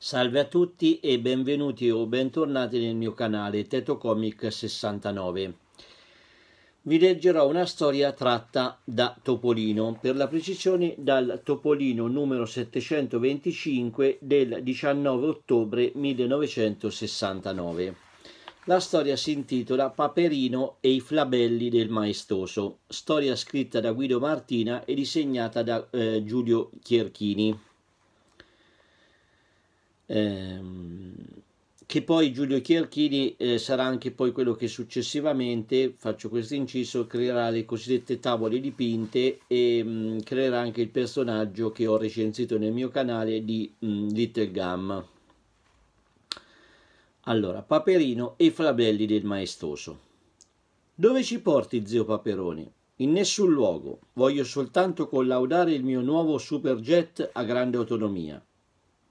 Salve a tutti e benvenuti o bentornati nel mio canale Teto Comic 69. Vi leggerò una storia tratta da Topolino, per la precisione dal Topolino numero 725 del 19 ottobre 1969. La storia si intitola Paperino e i flabelli del maestoso, storia scritta da Guido Martina e disegnata da eh, Giulio Chierchini ehm, che poi Giulio Chierchini eh, sarà anche poi quello che successivamente, faccio questo inciso, creerà le cosiddette tavole dipinte e mh, mm, creerà anche il personaggio che ho recensito nel mio canale di mh, mm, Little Gum. Allora, Paperino e i Flabelli del Maestoso. Dove ci porti, zio Paperone? In nessun luogo. Voglio soltanto collaudare il mio nuovo superjet a grande autonomia.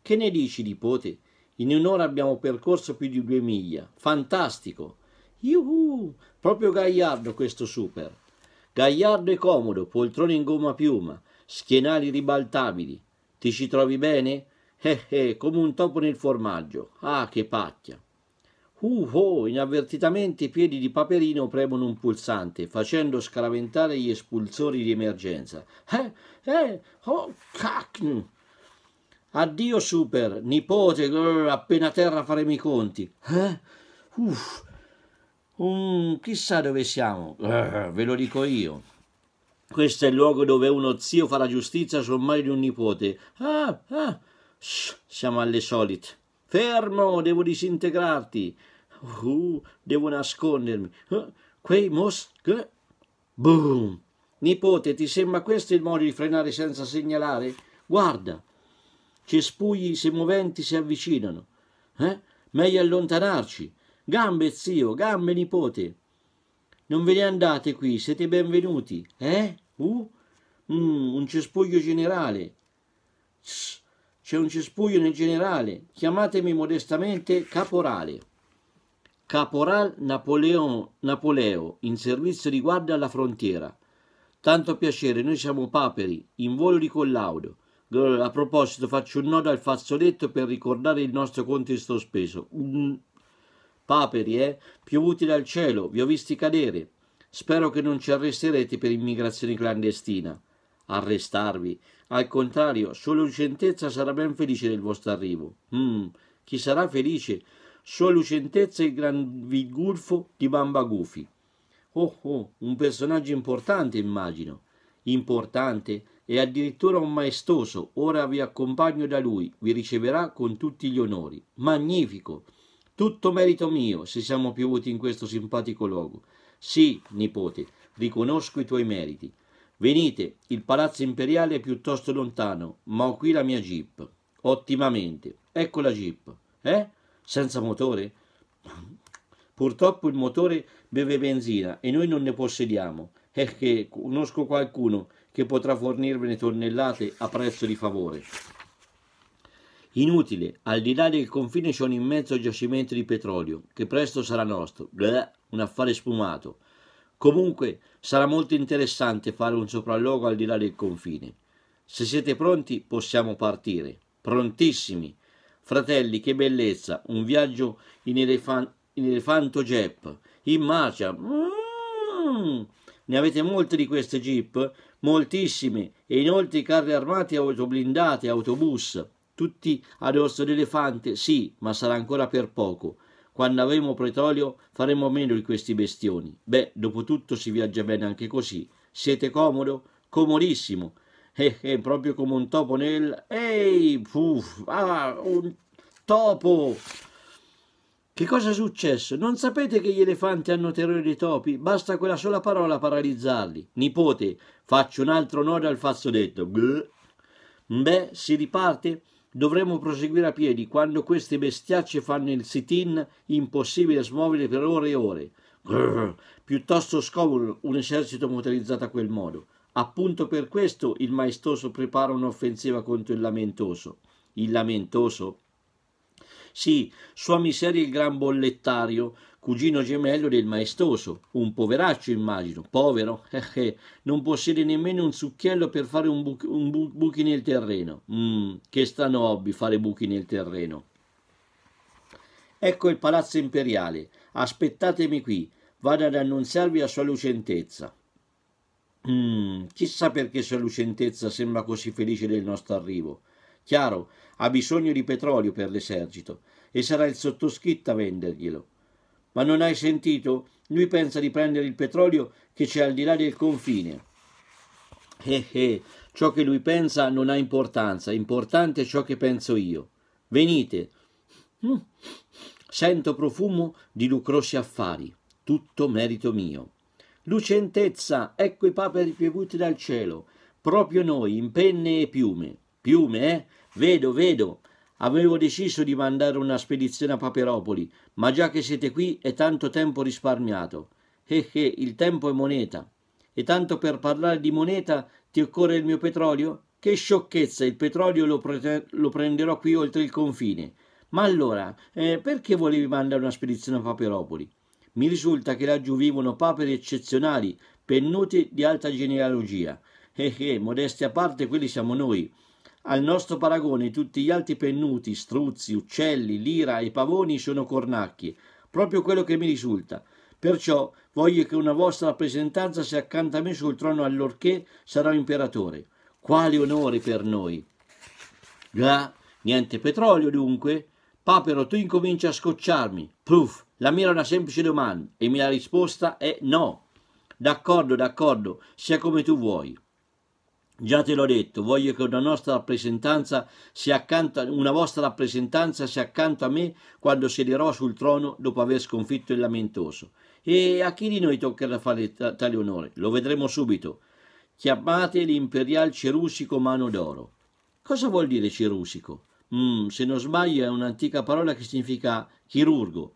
Che ne dici, nipote? In un'ora abbiamo percorso più di due miglia. Fantastico! Yuhu! Proprio gagliardo questo super. Gagliardo e comodo, poltrone in gomma piuma, schienali ribaltabili. Ti ci trovi bene? Eh eh, come un topo nel formaggio. Ah, che pacchia! Uh oh, inavvertitamente i piedi di Paperino premono un pulsante, facendo scaraventare gli espulsori di emergenza. Eh, eh, oh, cacchio! Addio super, nipote, grrr, appena terra faremo i conti. Eh? Uff, um, chissà dove siamo, grrr, eh, ve lo dico io. Questo è il luogo dove uno zio farà giustizia sul male di un nipote. Ah, ah, Shh, siamo alle solite. Fermo, devo disintegrarti. Uh, devo nascondermi. Eh, quei mos... Boom. Nipote, ti sembra questo il modo di frenare senza segnalare? Guarda, cespugli semoventi si avvicinano. Eh? Meglio allontanarci. Gambe, zio, gambe, nipote. Non ve ne andate qui, siete benvenuti. Eh? Uh? Mm, un cespuglio generale. C'è un cespuglio nel generale. Chiamatemi modestamente caporale. Caporal Napoleon, Napoleo, in servizio di guardia alla frontiera. Tanto piacere, noi siamo paperi, in volo di collaudo. A proposito, faccio un nodo al fazzoletto per ricordare il nostro conto in sospeso. Mm. Paperi, eh? Piovuti dal cielo, vi ho visti cadere. Spero che non ci arresterete per immigrazione clandestina. Arrestarvi. Al contrario, Sua Lucentezza sarà ben felice del vostro arrivo. Mm. Chi sarà felice? Sua Lucentezza il Gran Vigulfo di Bambagufi. Oh, oh, un personaggio importante, immagino importante e addirittura un maestoso, ora vi accompagno da lui, vi riceverà con tutti gli onori. Magnifico! Tutto merito mio se siamo piovuti in questo simpatico luogo. Sì, nipote, riconosco i tuoi meriti. Venite, il palazzo imperiale è piuttosto lontano, ma ho qui la mia jeep. Ottimamente. Ecco la jeep. Eh? Senza motore? Purtroppo il motore beve benzina e noi non ne possediamo è che conosco qualcuno che potrà fornirvene tonnellate a prezzo di favore. Inutile, al di là del confine c'è un immenso giacimento di petrolio, che presto sarà nostro, Bleh, un affare spumato. Comunque sarà molto interessante fare un sopralluogo al di là del confine. Se siete pronti possiamo partire. Prontissimi. Fratelli, che bellezza! Un viaggio in, elefan in elefanto jep. In marcia. Mm! Ne avete molte di queste jeep? Moltissime, e inoltre carri armati, autoblindate, autobus, tutti ad dorso d'elefante, sì, ma sarà ancora per poco. Quando avremo petrolio faremo meno di questi bestioni. Beh, dopo tutto si viaggia bene anche così. Siete comodo? Comodissimo. Eh, eh, proprio come un topo nel... Ehi, puff, ah, un topo! Che cosa è successo? Non sapete che gli elefanti hanno terrore dei topi? Basta quella sola parola a paralizzarli. Nipote, faccio un altro nodo al fazzoletto. Beh, si riparte? Dovremmo proseguire a piedi quando queste bestiacce fanno il sit-in impossibile smuovere per ore e ore. Grrr, piuttosto scomodo un esercito motorizzato a quel modo. Appunto per questo il maestoso prepara un'offensiva contro il lamentoso. Il lamentoso? Sì, sua miseria il gran bollettario, cugino gemello del maestoso, un poveraccio immagino, povero, eh eh, non possiede nemmeno un succhiello per fare un, bu- un bu- buchi nel terreno. Mm, che strano hobby fare buchi nel terreno. Ecco il palazzo imperiale, aspettatemi qui, vado ad annunziarvi a sua lucentezza. Mm, chissà perché sua lucentezza sembra così felice del nostro arrivo. Chiaro, ha bisogno di petrolio per l'esercito e sarà il sottoscritto a venderglielo. Ma non hai sentito? Lui pensa di prendere il petrolio che c'è al di là del confine. Eh eh, ciò che lui pensa non ha importanza, importante è ciò che penso io. Venite. Mm. Sento profumo di lucrosi affari, tutto merito mio. Lucentezza, ecco i paperi piovuti dal cielo, proprio noi, in penne e piume. Piume, eh? Vedo, vedo. Avevo deciso di mandare una spedizione a Paperopoli, ma già che siete qui è tanto tempo risparmiato. Eh eh, il tempo è moneta. E tanto per parlare di moneta ti occorre il mio petrolio? Che sciocchezza, il petrolio lo, pre lo prenderò qui oltre il confine. Ma allora, eh, perché volevi mandare una spedizione a Paperopoli? Mi risulta che laggiù vivono paperi eccezionali, pennuti di alta genealogia. Eh eh, modestia a parte, quelli siamo noi. Al nostro paragone tutti gli altri pennuti, struzzi, uccelli, lira e pavoni sono cornacchi, proprio quello che mi risulta. Perciò voglio che una vostra rappresentanza sia accanto a me sul trono allorché sarò imperatore. Quali onori per noi! Già, niente petrolio dunque? Papero, tu incominci a scocciarmi. Proof, la mia è una semplice domanda e la risposta è no. D'accordo, d'accordo, sia come tu vuoi. Già te l'ho detto, voglio che una nostra rappresentanza sia accanto, una vostra rappresentanza sia accanto a me quando siederò sul trono dopo aver sconfitto il lamentoso. E a chi di noi toccherà fare tale onore? Lo vedremo subito. Chiamate l'imperial Cerusico Mano d'Oro. Cosa vuol dire Cerusico? Mm, se non sbaglio è un'antica parola che significa chirurgo.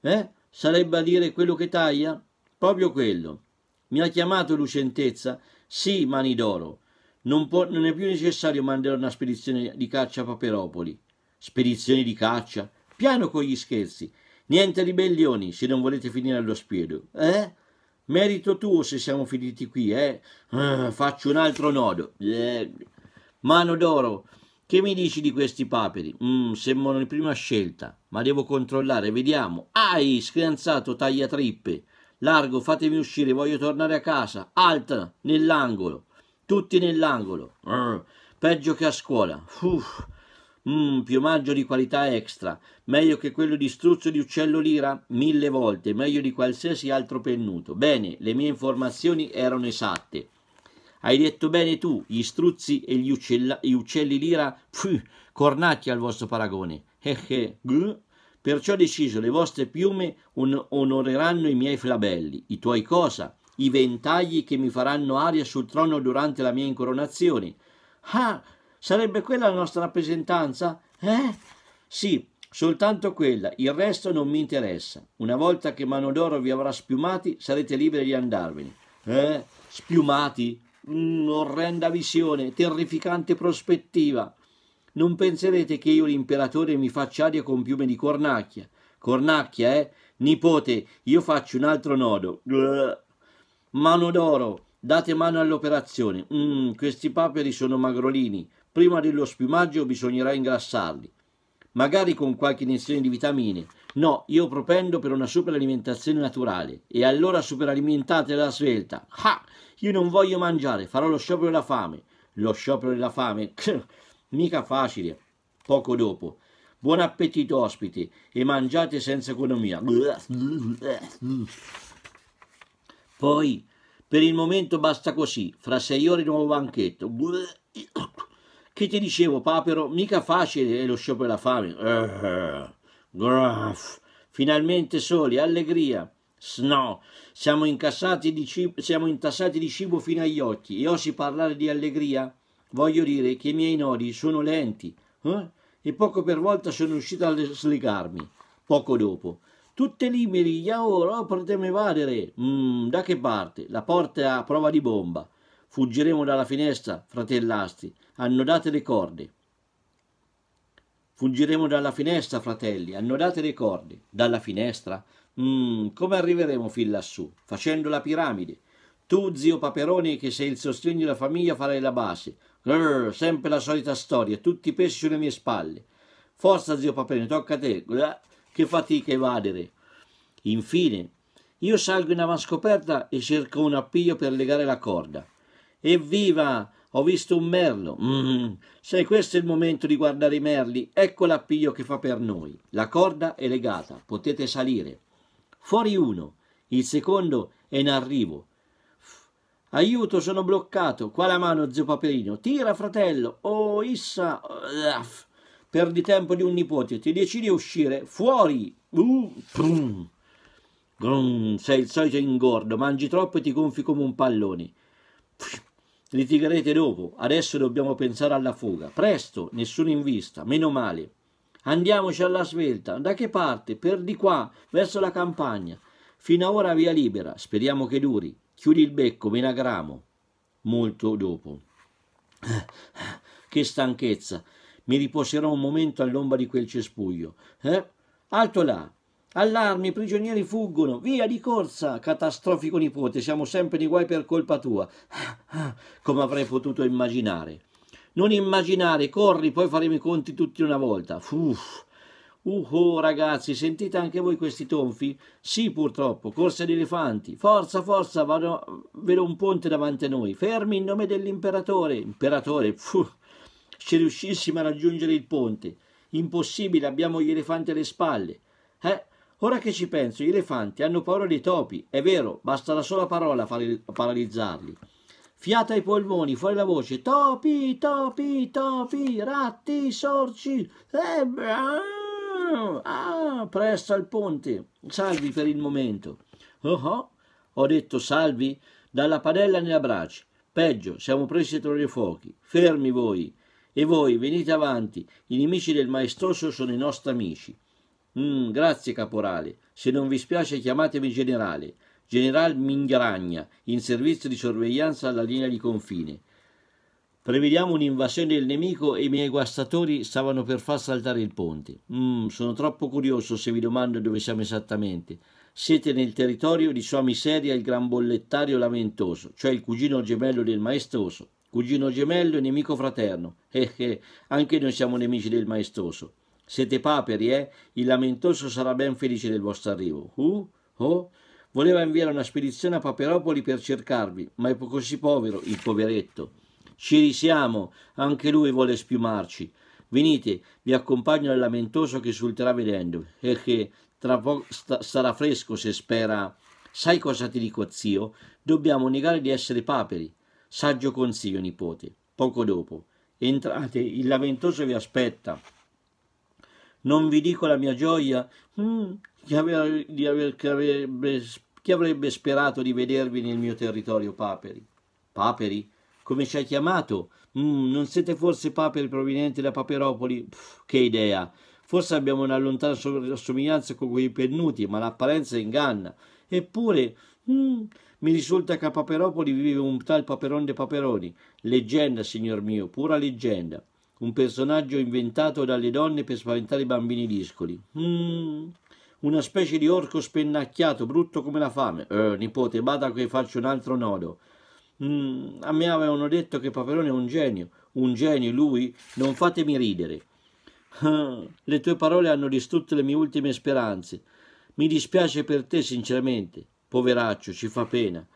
Eh? Sarebbe a dire quello che taglia? Proprio quello. Mi ha chiamato Lucentezza sì, Mani d'Oro. Non, può, non è più necessario mandare una spedizione di caccia a Paperopoli. Spedizione di caccia? Piano con gli scherzi. Niente ribellioni se non volete finire allo spiedo. Eh? Merito tuo se siamo finiti qui, eh? Ah, faccio un altro nodo. Eh. Mano d'oro, che mi dici di questi paperi? Mm, sembrano di prima scelta, ma devo controllare, vediamo. Ai, scanzato tagliatrippe largo, fatemi uscire, voglio tornare a casa, alt, nell'angolo, tutti nell'angolo, Arr, peggio che a scuola, uff, mm, piumaggio di qualità extra, meglio che quello di struzzo di uccello lira mille volte, meglio di qualsiasi altro pennuto. Bene, le mie informazioni erano esatte. Hai detto bene tu, gli struzzi e gli uccelli lira, pff, cornacchi al vostro paragone. Hehe, eh. Perciò deciso le vostre piume on- onoreranno i miei flabelli, i tuoi cosa, i ventagli che mi faranno aria sul trono durante la mia incoronazione. Ah, sarebbe quella la nostra rappresentanza? Eh? Sì, soltanto quella, il resto non mi interessa. Una volta che Manodoro vi avrà spiumati, sarete liberi di andarvene. Eh? Spiumati? Mm, orrenda visione, terrificante prospettiva. Non penserete che io l'imperatore mi faccia aria con piume di cornacchia. Cornacchia, eh? Nipote, io faccio un altro nodo. Mano d'oro, date mano all'operazione. Mm, questi paperi sono magrolini. Prima dello spiumaggio bisognerà ingrassarli. Magari con qualche iniezione di vitamine. No, io propendo per una superalimentazione naturale. E allora superalimentate la svelta. Ha! Io non voglio mangiare, farò lo sciopero della fame. Lo sciopero della fame? mica facile. Poco dopo. Buon appetito ospiti e mangiate senza economia. Poi, per il momento basta così, fra sei ore nuovo banchetto. Che ti dicevo, papero, mica facile è lo sciopero della fame. Finalmente soli, allegria. Sno, siamo, siamo intassati di cibo fino agli occhi e osi parlare di allegria? Voglio dire che i miei nodi sono lenti eh? e poco per volta sono riuscito a slegarmi. Poco dopo. Tutte liberi, ya potete evadere. Mm, da che parte? La porta è a prova di bomba. Fuggiremo dalla finestra, fratellastri. Annodate le corde. Fuggiremo dalla finestra, fratelli, annodate le corde. Dalla finestra? Mm, come arriveremo fin lassù? Facendo la piramide. Tu, zio Paperone, che sei il sostegno della famiglia, farai la base. Grrr, sempre la solita storia, tutti i pesci sulle mie spalle. Forza, zio Paperone, tocca a te. Che fatica evadere. Infine, io salgo in avanscoperta e cerco un appiglio per legare la corda. Evviva! Ho visto un merlo. Mm, mm-hmm. se questo è il momento di guardare i merli, ecco l'appiglio che fa per noi. La corda è legata, potete salire. Fuori uno, il secondo è in arrivo. Aiuto, sono bloccato. Qua la mano, zio Paperino. Tira, fratello. Oh, issa. Raff. Perdi tempo di un nipote. Ti decidi a uscire. Fuori. Uh, prum. Grum, sei il solito ingordo. Mangi troppo e ti gonfi come un pallone. Litigherete dopo. Adesso dobbiamo pensare alla fuga. Presto, nessuno in vista. Meno male. Andiamoci alla svelta. Da che parte? Per di qua, verso la campagna. Fino a ora via libera. Speriamo che duri. Chiudi il becco, me la gramo. Molto dopo. Che stanchezza. Mi riposerò un momento all'ombra di quel cespuglio. Eh? Alto là. Allarmi, i prigionieri fuggono. Via di corsa, catastrofico nipote, siamo sempre di guai per colpa tua. Come avrei potuto immaginare. Non immaginare, corri, poi faremo i conti tutti una volta. Uff, Uh oh ragazzi, sentite anche voi questi tonfi? Sì purtroppo, corsa di elefanti. Forza, forza, vado, vedo un ponte davanti a noi. Fermi in nome dell'imperatore. Imperatore, Puh. se riuscissimo a raggiungere il ponte. Impossibile, abbiamo gli elefanti alle spalle. Eh? Ora che ci penso, gli elefanti hanno paura dei topi. È vero, basta la sola parola a paralizzarli. Fiata ai polmoni, fuori la voce. Topi, topi, topi, ratti, sorci. Eh, Ah, ah, presto al ponte. Salvi per il momento. Oh, oh, ho detto salvi dalla padella nella brace. Peggio, siamo presi tra i fuochi. Fermi voi. E voi, venite avanti. I nemici del maestoso sono i nostri amici. Mm, grazie, caporale. Se non vi spiace, chiamatemi generale. General Mingragna, in servizio di sorveglianza alla linea di confine. Prevediamo un'invasione del nemico e i miei guastatori stavano per far saltare il ponte. Mm, sono troppo curioso se vi domando dove siamo esattamente. Siete nel territorio di sua miseria il gran bollettario lamentoso, cioè il cugino gemello del maestoso. Cugino gemello e nemico fraterno. Eh eh, anche noi siamo nemici del maestoso. Siete paperi, eh? Il lamentoso sarà ben felice del vostro arrivo. Uh, oh, voleva inviare una spedizione a Paperopoli per cercarvi, ma è così povero, il poveretto. Ci risiamo, anche lui vuole spiumarci. Venite, vi accompagno al lamentoso che sulterà vedendo e che tra poco sarà fresco se spera. Sai cosa ti dico, zio? Dobbiamo negare di essere paperi. Saggio consiglio, nipote. Poco dopo. Entrate, il lamentoso vi aspetta. Non vi dico la mia gioia mm, chi, ave, di aver, chi, avrebbe, chi avrebbe sperato di vedervi nel mio territorio paperi. Paperi? come ci hai chiamato? Mm, non siete forse paperi provenienti da Paperopoli? Pff, che idea! Forse abbiamo una lontana somiglianza con quei pennuti, ma l'apparenza inganna. Eppure, mm, mi risulta che a Paperopoli vive un tal Paperon de Paperoni. Leggenda, signor mio, pura leggenda. Un personaggio inventato dalle donne per spaventare i bambini discoli. Mm, una specie di orco spennacchiato, brutto come la fame. Eh, nipote, bada che faccio un altro nodo. Mm, a me avevano detto che Paperone è un genio. Un genio lui? Non fatemi ridere. Ah, le tue parole hanno distrutto le mie ultime speranze. Mi dispiace per te, sinceramente. Poveraccio, ci fa pena.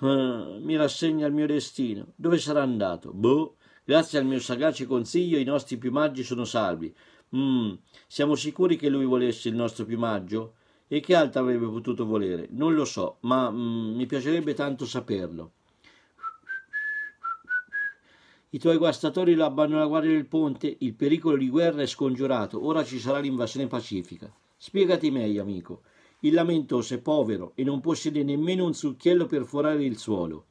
Ah, mi rassegna al mio destino. Dove sarà andato? Boh. Grazie al mio sagace consiglio i nostri piumaggi sono salvi. Mm, siamo sicuri che lui volesse il nostro piumaggio? E che altro avrebbe potuto volere? Non lo so, ma mm, mi piacerebbe tanto saperlo. I tuoi guastatori lo abbandonano a guardare il ponte, il pericolo di guerra è scongiurato, ora ci sarà l'invasione pacifica. Spiegati meglio, amico. Il lamentoso è povero e non possiede nemmeno un succhiello per forare il suolo.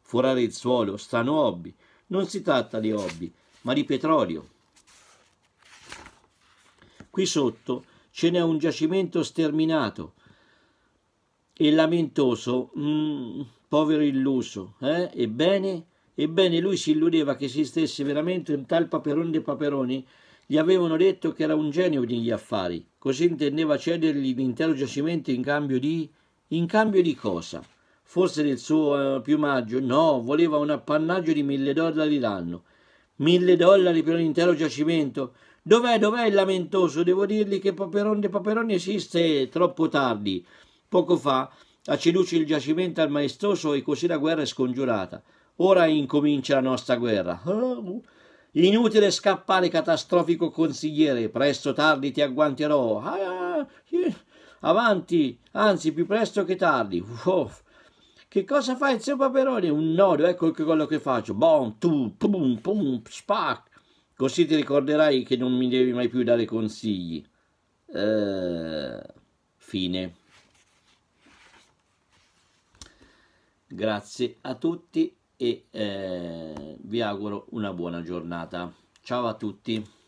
Forare il suolo, strano hobby. Non si tratta di hobby, ma di petrolio. Qui sotto ce n'è un giacimento sterminato e il lamentoso, mm, povero illuso, eh? ebbene Ebbene lui si illudeva che esistesse veramente un tal Paperone dei Paperoni, gli avevano detto che era un genio negli affari, così intendeva cedergli l'intero giacimento in cambio di... in cambio di cosa? Forse del suo eh, piumaggio? No, voleva un appannaggio di mille dollari l'anno. Mille dollari per un intero giacimento? Dov'è, dov'è il lamentoso? Devo dirgli che Paperone dei Paperoni esiste troppo tardi. Poco fa ha ceduto il giacimento al maestoso e così la guerra è scongiurata. Ora incomincia la nostra guerra. Eh? Inutile scappare, catastrofico consigliere, presto o tardi ti agguanterò. Ah, eh, avanti, anzi più presto che tardi. Wow. Che cosa fai, zio Paperone? Un nodo, ecco quello che faccio. Bon, tu, pum, pum, spac. Così ti ricorderai che non mi devi mai più dare consigli. Eh, fine. Grazie a tutti e eh, vi auguro una buona giornata. Ciao a tutti!